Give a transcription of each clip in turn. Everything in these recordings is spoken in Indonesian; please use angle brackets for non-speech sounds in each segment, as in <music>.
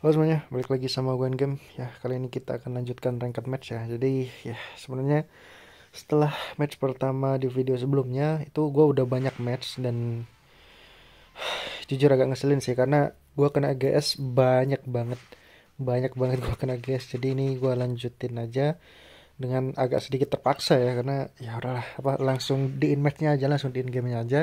Halo semuanya, balik lagi sama gue Game. Ya, kali ini kita akan lanjutkan ranked match ya. Jadi, ya sebenarnya setelah match pertama di video sebelumnya itu gue udah banyak match dan jujur agak ngeselin sih karena gue kena GS banyak banget. Banyak banget gue kena GS. Jadi ini gue lanjutin aja dengan agak sedikit terpaksa ya karena ya udahlah apa langsung di in matchnya aja langsung di in gamenya aja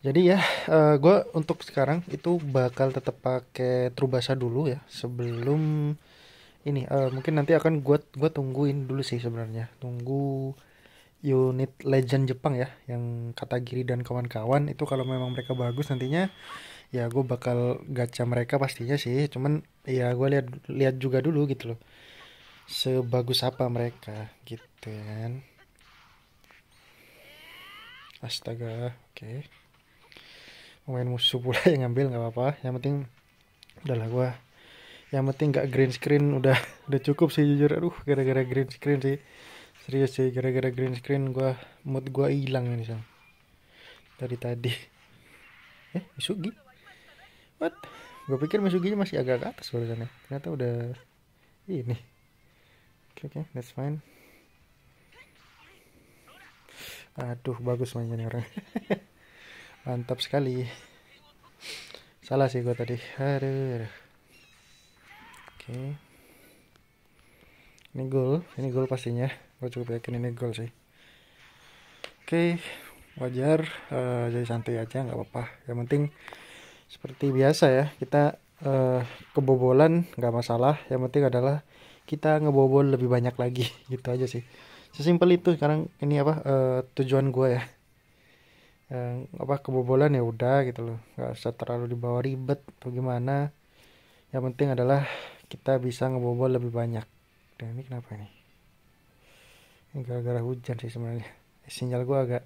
jadi ya uh, eh, gue untuk sekarang itu bakal tetap pakai Trubasa dulu ya sebelum ini uh, mungkin nanti akan gue gua tungguin dulu sih sebenarnya tunggu unit legend Jepang ya yang kata Giri dan kawan-kawan itu kalau memang mereka bagus nantinya ya gue bakal gacha mereka pastinya sih cuman ya gue lihat lihat juga dulu gitu loh sebagus apa mereka gitu kan astaga oke okay main musuh pula yang ngambil nggak apa-apa yang penting udahlah gua yang penting nggak green screen udah udah cukup sih jujur aduh gara-gara green screen sih serius sih gara-gara green screen gua mood gua hilang ini sang tadi tadi eh Misugi what gue pikir Misugi masih agak ke atas barusan ya ternyata udah ini oke okay, oke okay, that's fine aduh bagus mainnya nih orang <laughs> mantap sekali salah sih gue tadi aduh, oke ini gol ini gol pastinya gue cukup yakin ini gol sih oke wajar uh, jadi santai aja nggak apa-apa yang penting seperti biasa ya kita uh, kebobolan nggak masalah yang penting adalah kita ngebobol lebih banyak lagi <laughs> gitu aja sih sesimpel itu sekarang ini apa uh, tujuan gue ya yang eh, apa kebobolan ya udah gitu loh nggak usah terlalu dibawa ribet atau gimana yang penting adalah kita bisa ngebobol lebih banyak dan ini kenapa nih ini gara-gara hujan sih sebenarnya eh, sinyal gue agak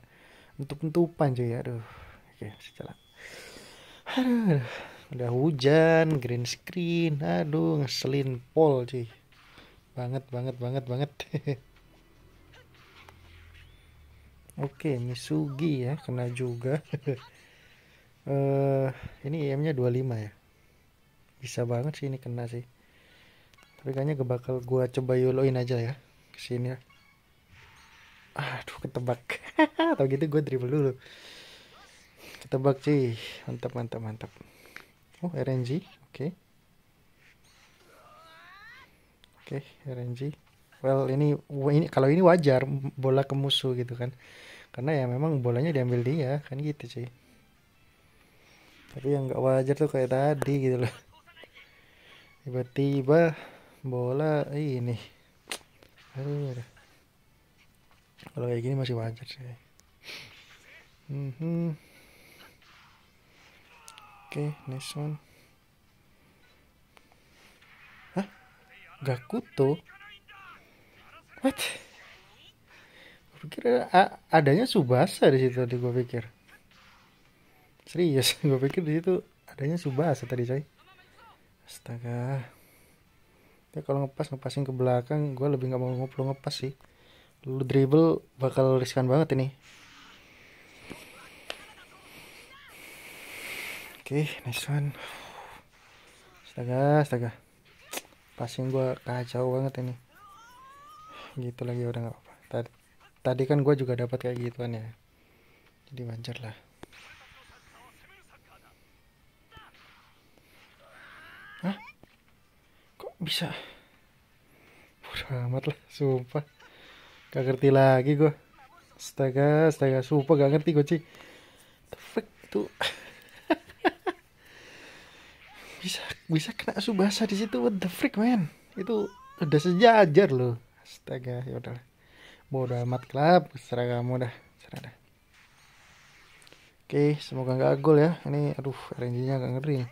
untuk entupan cuy aduh oke sejalan aduh udah hujan green screen aduh ngeselin pol cuy banget banget banget banget <laughs> Oke, Misugi ya, kena juga. uh, <laughs> ini IM-nya 25 ya. Bisa banget sih ini kena sih. Tapi kayaknya bakal gua coba yoloin aja ya ke sini. Ya. Aduh, ketebak. <laughs> Atau gitu gue dribble dulu. Ketebak sih. Mantap, mantap, mantap. Oh, RNG. Oke. Okay. Oke, okay, RNG well ini ini kalau ini wajar bola ke musuh gitu kan karena ya memang bolanya diambil dia kan gitu sih tapi yang nggak wajar tuh kayak tadi gitu loh tiba-tiba bola ini aduh kalau kayak gini masih wajar sih mm -hmm. oke okay, next one hah kutu What? Gue pikir adanya Subasa di situ tadi gue pikir. Serius, <laughs> gue pikir di situ adanya Subasa tadi coy. Astaga. Ya kalau ngepas ngepasin ke belakang, gue lebih nggak mau ngobrol ngepas sih. Lu dribble bakal riskan banget ini. Oke, okay, next one. Astaga, astaga. Passing gue kacau banget ini gitu lagi udah nggak apa tadi, tadi kan gue juga dapat kayak gituan ya jadi wajar lah Hah? Kok bisa? Bodoh amat lah, sumpah. Gak ngerti lagi gue. Astaga, astaga, sumpah gak ngerti gue, sih. The fuck tuh. <laughs> bisa bisa kena subasa di situ what the freak man itu udah sejajar loh astaga ya udah, bodoh amat klub serah kamu dah serah dah oke semoga nggak gol ya ini aduh RNG nya agak ngeri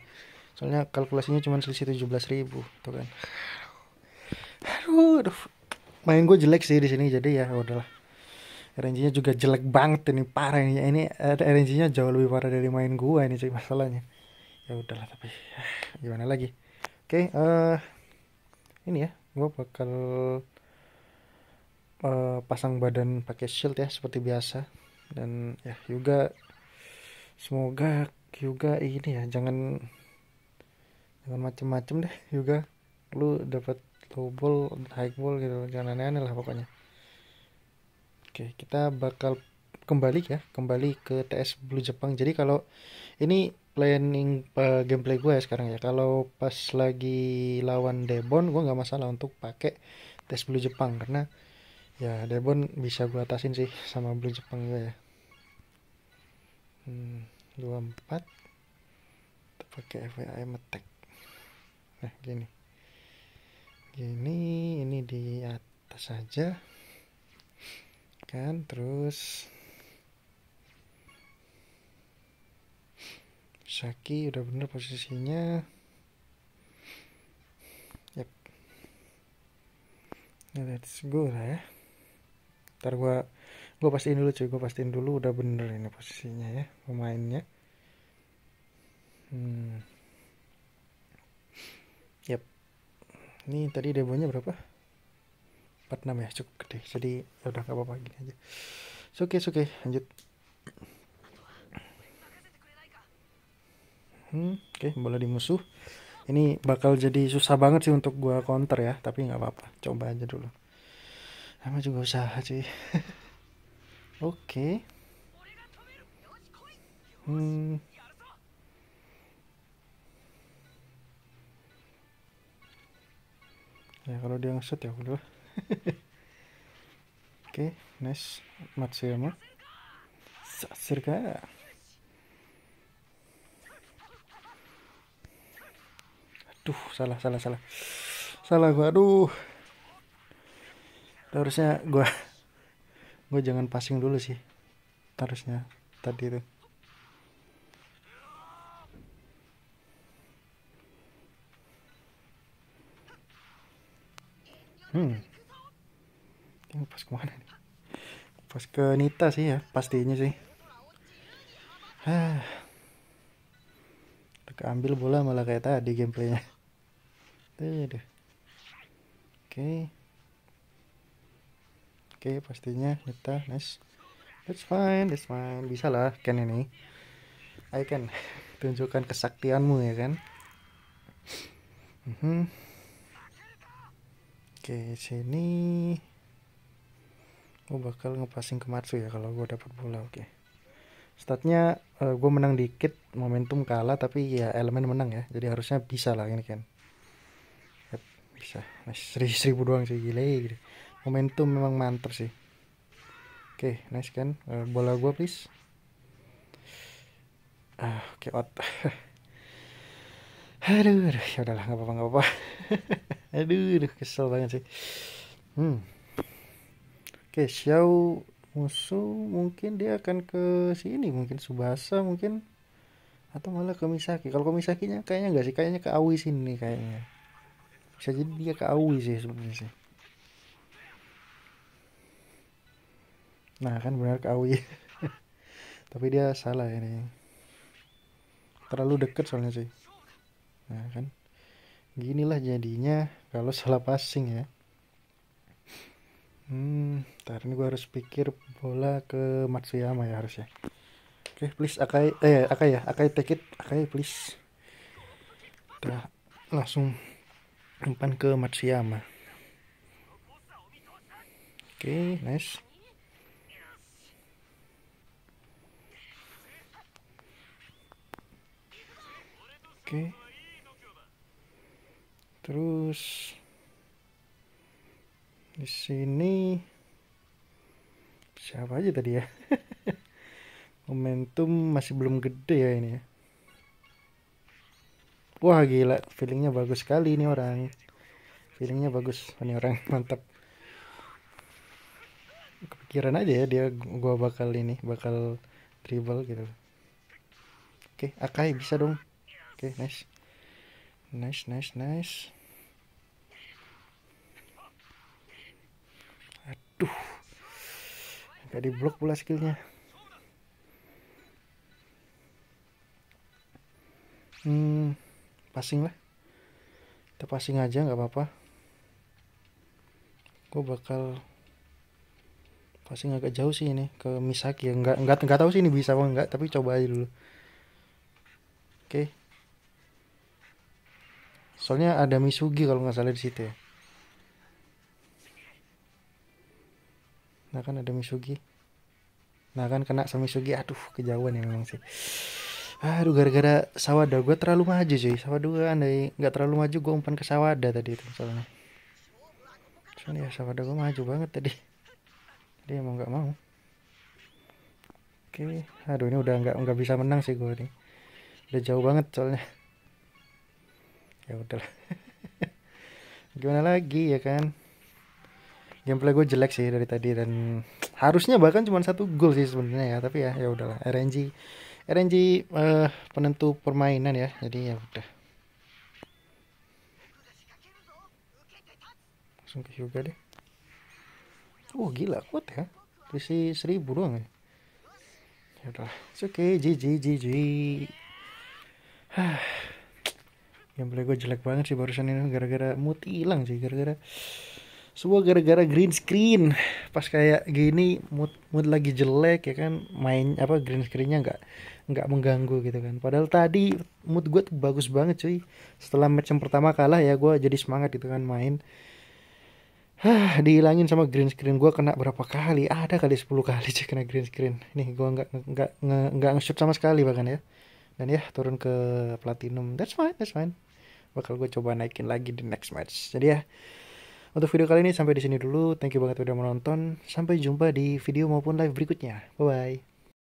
soalnya kalkulasinya cuma selisih belas ribu tuh kan aduh, aduh. main gue jelek sih di sini jadi ya udahlah RNG nya juga jelek banget ini parah ini ini eh, RNG nya jauh lebih parah dari main gua ini sih masalahnya ya udahlah tapi ah, gimana lagi oke eh uh, ini ya Gua bakal Eh, pasang badan pakai shield ya seperti biasa dan ya juga semoga juga ini ya jangan jangan macem-macem deh juga lu dapat low ball high ball gitu jangan aneh-aneh lah pokoknya oke kita bakal kembali ya kembali ke TS Blue Jepang jadi kalau ini planning uh, eh, gameplay gue ya sekarang ya kalau pas lagi lawan Debon gue nggak masalah untuk pakai TS Blue Jepang karena ya Debon bisa gue atasin sih sama blue Jepang gue ya hmm, 24 kita pakai FWAM attack nah eh, gini gini ini di atas aja kan terus Saki udah bener posisinya yep nah, let's go lah eh. ya ntar gua gua pastiin dulu cuy gua pastiin dulu udah bener ini posisinya ya pemainnya hmm. yep ini tadi demonya berapa 46 ya cukup gede jadi ya udah gak apa-apa gini aja oke okay, oke okay. lanjut hmm, oke okay, bola di musuh ini bakal jadi susah banget sih untuk gua counter ya tapi nggak apa-apa coba aja dulu sama juga usaha cuy. <laughs> Oke. okay. Hmm. Ya kalau dia ngeset ya aku dulu. <laughs> Oke, okay, nice. Matsuyama. Sasirka. Aduh, salah, salah, salah. Salah gua, aduh harusnya gue <laughs> gue jangan passing dulu sih harusnya tadi itu hmm ini pas kemana nih pas ke Nita sih ya pastinya sih Hah. ambil bola malah kayak tadi gameplaynya tuh oke okay oke pastinya kita nice that's fine that's fine bisa lah Ken ini I can <laughs> tunjukkan kesaktianmu ya kan mm -hmm. oke sini gue bakal ngepassing ke Matsu ya kalau gue dapat bola oke okay. statnya uh, eh, gue menang dikit momentum kalah tapi ya elemen menang ya jadi harusnya bisa lah ini kan bisa nice. seribu doang sih gile gitu momentum memang mantap sih oke okay, nice kan uh, bola gue please ah uh, keot <laughs> aduh, aduh ya udahlah nggak apa-apa nggak apa-apa <laughs> aduh, aduh kesel banget sih hmm oke okay, Xiao musuh mungkin dia akan ke sini mungkin Subasa mungkin atau malah ke Misaki kalau ke Misakinya kayaknya nggak sih kayaknya ke Awi sini kayaknya bisa jadi dia ke Awi sih sebenarnya sih Nah kan benar ke Awi. <laughs> Tapi dia salah ini. Terlalu deket soalnya sih. Nah kan. Ginilah jadinya kalau <laughs> salah passing ya. Hmm, ntar ini gue harus pikir bola ke Matsuyama ya harusnya. Oke, okay, please Akai, eh Akai ya, Akai take it, Akai please. Kita langsung umpan ke Matsuyama. Oke, okay, nice. Oke, terus di sini siapa aja tadi ya <laughs> momentum masih belum gede ya ini ya wah gila feelingnya bagus sekali ini orang feelingnya bagus ini orang <laughs> mantap kepikiran aja ya dia gua bakal ini bakal dribble gitu oke Akai bisa dong Oke, okay, nice. Nice, nice, nice. Aduh. Gak diblok pula skillnya. Hmm, passing lah. Kita passing aja nggak apa-apa. Gue bakal passing agak jauh sih ini ke Misaki Enggak, ya. enggak enggak tahu sih ini bisa apa nggak, tapi coba aja dulu. Oke. Okay. Soalnya ada Misugi kalau nggak salah di situ ya. Nah kan ada Misugi. Nah kan kena sama Misugi. Aduh kejauhan ya memang sih. Aduh gara-gara Sawada gue terlalu maju cuy. Sawada gue andai nggak terlalu maju gue umpan ke Sawada tadi itu soalnya. Soalnya ya Sawada gue maju banget tadi. Dia emang nggak mau. Oke, aduh ini udah nggak nggak bisa menang sih gue nih. Udah jauh banget soalnya ya udahlah <laughs> gimana lagi ya kan gameplay gue jelek sih dari tadi dan harusnya bahkan cuma satu goal sih sebenarnya ya tapi ya ya udahlah RNG RNG uh, eh, penentu permainan ya jadi ya udah langsung ke Hyuga deh oh gila kuat ya isi seribu doang ya ya udah oke okay GG GG <sighs> gameplay gue jelek banget sih barusan ini gara-gara mood hilang sih gara-gara semua gara-gara green screen pas kayak gini mood mood lagi jelek ya kan main apa green screennya nggak nggak mengganggu gitu kan padahal tadi mood gue tuh bagus banget cuy setelah match yang pertama kalah ya gue jadi semangat gitu kan main Hah, dihilangin sama green screen gue kena berapa kali? Ada kali 10 kali sih kena green screen. Nih gue nggak nggak nggak nge-shoot sama sekali bahkan ya dan ya turun ke platinum that's fine that's fine bakal gue coba naikin lagi di next match jadi ya untuk video kali ini sampai di sini dulu thank you banget udah menonton sampai jumpa di video maupun live berikutnya bye bye